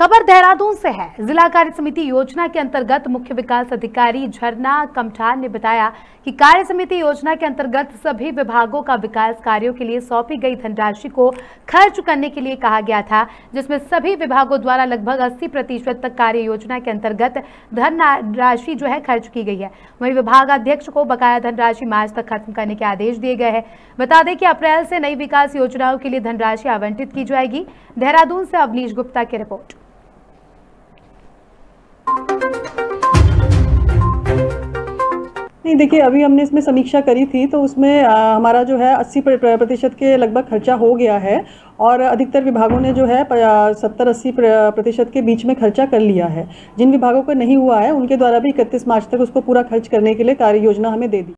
खबर देहरादून से है जिला कार्य समिति योजना के अंतर्गत मुख्य विकास अधिकारी झरना कमठान ने बताया कि कार्य समिति योजना के अंतर्गत सभी विभागों का विकास कार्यों के लिए सौंपी गई धनराशि को खर्च करने के लिए कहा गया था जिसमें सभी विभागों द्वारा लगभग 80 प्रतिशत तक कार्य योजना के अंतर्गत धनराशि जो है खर्च की गई है वही विभागाध्यक्ष को बकाया धनराशि मार्च तक खत्म करने के आदेश दिए गए हैं बता दें कि अप्रैल से नई विकास योजनाओं के लिए धनराशि आवंटित की जाएगी देहरादून से अवनीश गुप्ता की रिपोर्ट नहीं देखिए अभी हमने इसमें समीक्षा करी थी तो उसमें आ, हमारा जो है 80 प्रतिशत के लगभग खर्चा हो गया है और अधिकतर विभागों ने जो है सत्तर अस्सी प्रतिशत के बीच में खर्चा कर लिया है जिन विभागों का नहीं हुआ है उनके द्वारा भी इकतीस मार्च तक उसको पूरा खर्च करने के लिए कार्य योजना हमें दे दी